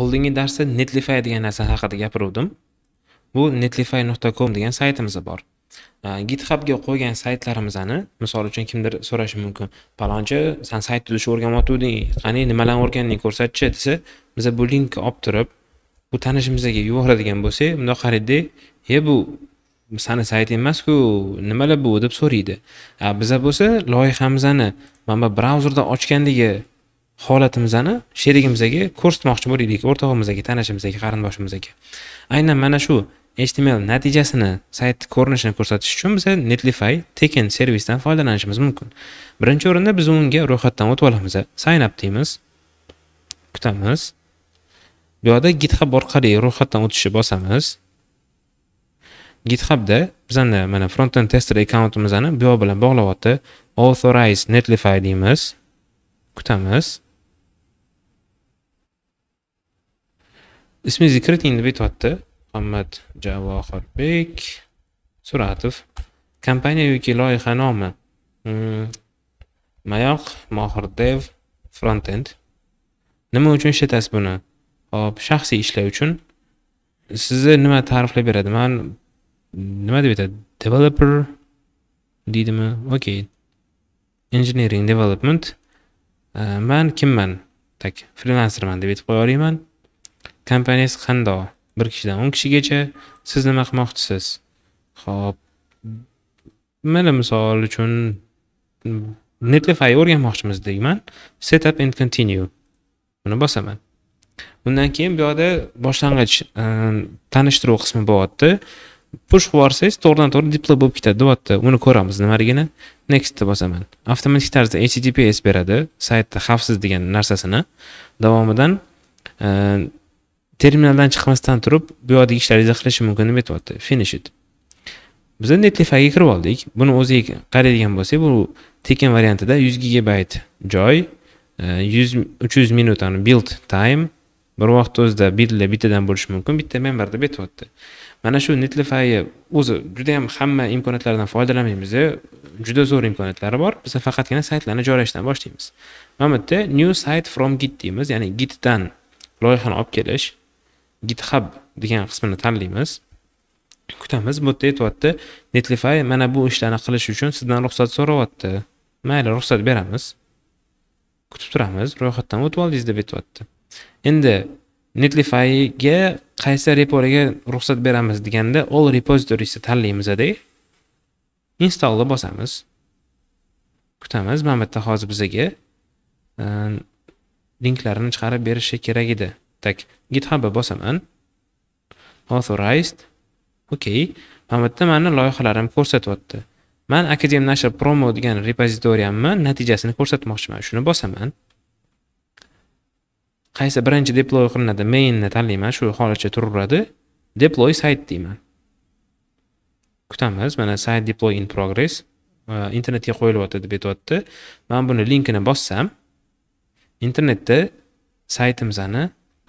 oldingi darsda netlify degan narsa haqida gapiruvdim bu netlify nuqta com degan saytimiz bor githubga qo'ygan saytlarimizni misol uchun kimdir so'rashi mumkin palonchi san sayt tuzishni o'rganmoqding qani nimalarni o'rganding ko'rsatchi desa biza bu linkni olib turib bu tanishimizga yuboradigan bo'lsak bundoq qaraydida e bu sani sayt emasku nimalar bu deb so'raydi biza bo'lsa loyihamizni mana bu brauzerda ochgandagi holatimizni sherigimizga ko'rsatmoqchi bo'laylik o'rtog'imizga tanishimizga qarindoshimizga aynan mana shu html natijasini sayt ko'rinishini ko'rsatish uchun biz netlify tekin servisdan foydalanishimiz mumkin birinchi o'rinda biz unga ro'yxatdan o'tib olamiz sign up deymiz kutamiz bu yoqda github orqali ro'yxatdan o'tishni bosamiz githubda bizani mana frontend tester akkauntimizni bu yoq bilan bog'layapti authorize netlify deymiz kutamiz zikr ذكرتي deb aytyapti muhammad javohirbek suratov kompaniya yoki loyiha nomi hmm. mayoq mohirdev frontend nima uchun ishlatasiz buni hop shaxsiy ishlar uchun sizni nima ta'riflab beradi man nima deb aytadi developer deydimi okey engineering development eh, man kimman так freelancerman deb aytib qo'ya kompaniyangiz qandoq bir kishidan o'n kishigacha siz nima qilmoqchisiz ho'p mana misol uchun netlify o'rganmoqchimiz deyman setup and continue buni bosaman undan keyin bu yoqda boshlang'ich e, tanishtiruv qismi bo'lyapti push qilib yuborsangiz to'g'ridan to'g'ri deploy bo'lib ketadi deyapti uni ko'ramiz nimaligini nextni bosaman avtomatik tarzda https beradi saytda xavfsiz degan narsasini davomidan e, terminaldan chiqmasdan turib bu yoqdagi ishlaringizni qilishi mumkin deb aytyapti finish it biz netlifyga kirib oldik buni o'ziga qaraydigan bo'lsak bu tekin variantida yuz gigabayt joy e, yuz uch yuz minutani build time bir vaqtni o'zida bildlar bittadan bo'lishi mumkin bitta deb aytyapti mana shu netlifyni o'zi juda yam hamma imkoniyatlardan foydalanmaymiz juda zo'r imkoniyatlari bor biz faqatgina saytlarni joylashdan boshlaymiz mana bu yerda new site from git deymiz ya'ni gitdan loyihani olib kelish github degan qismini tanlaymiz kutamiz bu yerda aytyapti netlify mana bu ishlarni qilish uchun sizdan ruxsat so'rayapti mayli ruxsat beramiz kutib turamiz ro'yxatdan o'tib oldingiz deb aytyapti endi netlifyga qaysi reporiga ruxsat beramiz deganda all repositories tanlaymizda installni bosamiz kutamiz mana bu yerda hozir bizaga ehm, linklarini chiqarib berishi kerak edi tak github bosaman authorized okay mana bu yerda mani loyihalarim ko'rsatyapti man akadem nashr promo degan repozitoriyamni natijasini ko'rsatmoqchiman shuni bosaman qaysi birinchi deploy qilinadi mainni tanlayman shu holicha turaveradi deploy site deyman kutamiz mana site deploy in progress internetga qo'yilyapti deb aytyapti man buni linkini bossam internetda saytimizni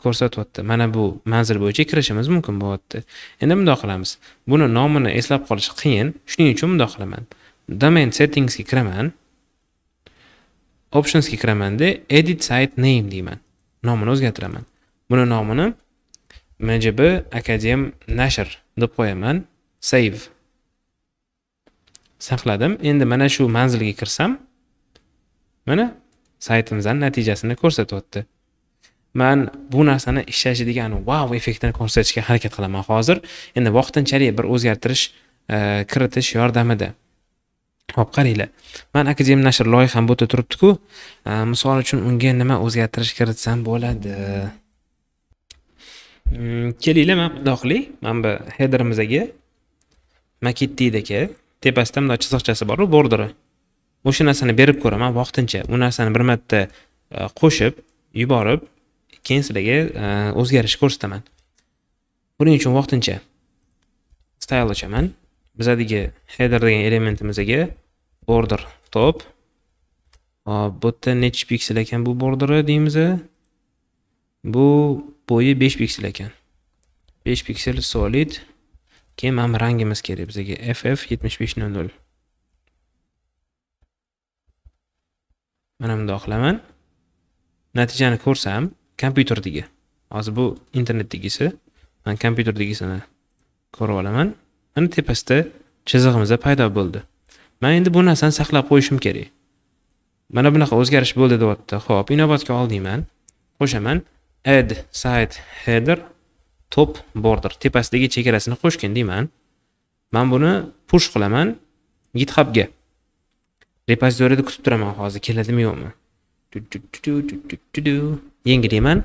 ko'rsatyapti mana bu manzil bo'yicha kirishimiz mumkin bo'lyapti endi bundoq qilamiz buni nomini eslab qolish qiyin shuning uchun bundoq qilaman domain settingsga kiraman optionsga kiramanda edit site name deyman nomini o'zgartiraman buni nomini mjb akadem nashr deb qo'yaman save saqladim endi mana shu manzilga kirsam mana saytimizdan natijasini ko'rsatyapti man bu narsani ishlashi degan vau effektini ko'rsatishga harakat qilaman hozir endi vaqtinchalik bir o'zgartirish e, kiritish yordamida hop qaranglar man akademiya nashr loyiham bu yerda turibdiku e, misol uchun unga nima o'zgartirish kiritsam bo'ladi hmm, kelinglar man bundoq qilay mana bu headerimizdagi makitdidagi tepasida bundoq chiziqchasi boru borderi o'sha narsani berib ko'raman vaqtincha u narsani bir marta e, qo'shib yuborib sizlarga e, o'zgarish ko'rsataman buning uchun vaqtincha style ochaman bizadagi header degan elementimizga border top hop bu yerda nechi piksel ekan bu borderi deymiz bu bo'yi 5 piksel ekan 5 piksel solid keyin mana bu rangimiz kerak bizaga ff 7500 mana bundoq qilaman natijani ko'rsam kompyuterdagi hozir bu internetdagisi man kompyuterdagisini ko'rib olaman mana tepasida chizig'imizda paydo bo'ldi man endi bu narsani saqlab qo'yishim kerak mana bunaqa o'zgarish bo'ldi deyapti ho'p inobatga oldiyman qo'shaman add site header top border tepasidagi chegarasini qo'shgin deyman man buni push qilaman githubga repozitoriyada kutib turaman hozir keladimi yo'qmi yangi deyman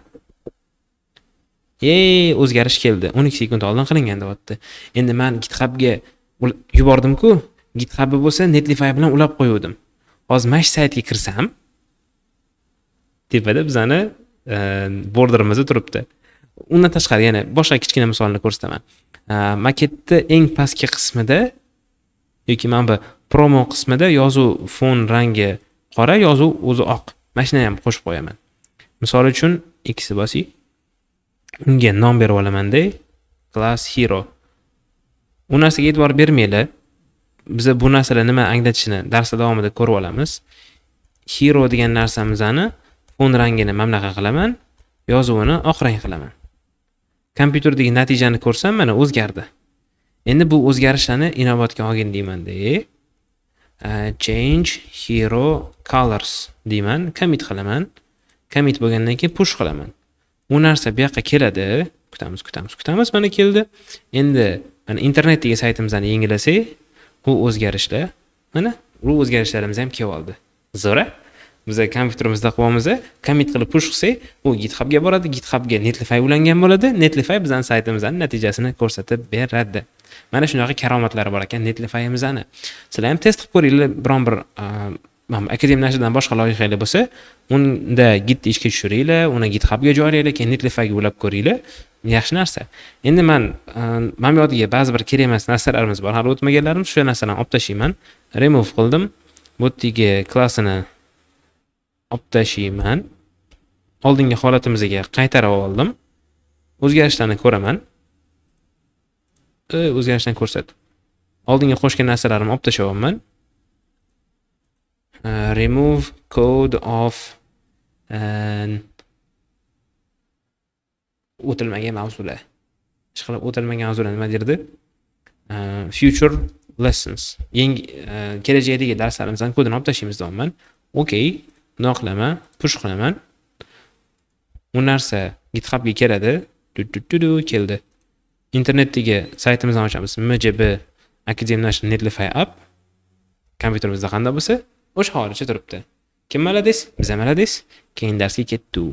ey o'zgarish keldi o'n ikki sekund oldin qilingan deyapti endi man githubga yubordimku githubni bo'lsa netlify bilan ulab qo'yuvdim hozir mana shu saytga kirsam tepada bizani e, borderimizda turibdi undan tashqari yana boshqa kichkina misolni ko'rsataman e, maketni eng pastki qismida yoki mana bu promo qismida yozuv fon rangi qora yozuv o'zi oq mana shuni ham qo'shib qo'yaman misol uchun x bosing unga nom berib olamanda class hero u narsaga e'tibor bermanglar biza bu narsalar nima anglatishini darslar davomida ko'rib olamiz hero degan narsamizni fon rangini mana bunaqa qilaman yozuvini oq rang qilaman kompyuterdagi natijani ko'rsam mana o'zgardi endi bu o'zgarishlarni inobatga olgin deymanda change hero colors deyman commit qilaman commit bo'lgandan keyin push qilaman u narsa bu yoqqa keladi kutamiz kutamiz kutamiz mana keldi endi mana internetdagi saytimizni yangilasak bu o'zgarishlar mana bu o'zgarishlarimiz ham kelib oldi zo'ra biza kompyuterimizda qilyapmiz commit qilib push qilsak u githubga boradi githubga netlify ulangan bo'ladi netlify bizani saytimizni natijasini ko'rsatib beradi mana shunaqa karomatlari bor ekan netlifyimizni sizlar ham test qilib ko'ringlar biron bir akademik narsadan boshqa loyihalar bo'lsa unda gitni ishga tushiringlar uni githubga joylanglar keyin netlifga ulab ko'ringlar yaxshi narsa endi man e, man yodiga ba'zi bir kerak emas narsalarimiz bor hali o'tmaganlarim o'sha narsalarni olib tashlayman remove qildim bu yerdagi klassini olib tashlayman oldingi holatimizga qaytarib oldim o'zgarishlarni ko'raman e, o'zgarishlarni ko'rsat oldinga qo'shgan narsalarimni olib tashlayapman uh, remove code of an uh, o'tilmagan mavzular ishqilib o'tilmagan mavzular nima derdi uh, future lessons yangi uh, kelajakdagi darslarimizdan kodini olib tashlaymiz deyapman okey bundoq qilaman push qilaman u narsa githubga keladi keldi internetdagi saytimizdan ochamiz mjb academy netlifi app kompyuterimizda qanday bo'lsa o'sha holicha turibdi kim malades biza malades keyin darsga ketdu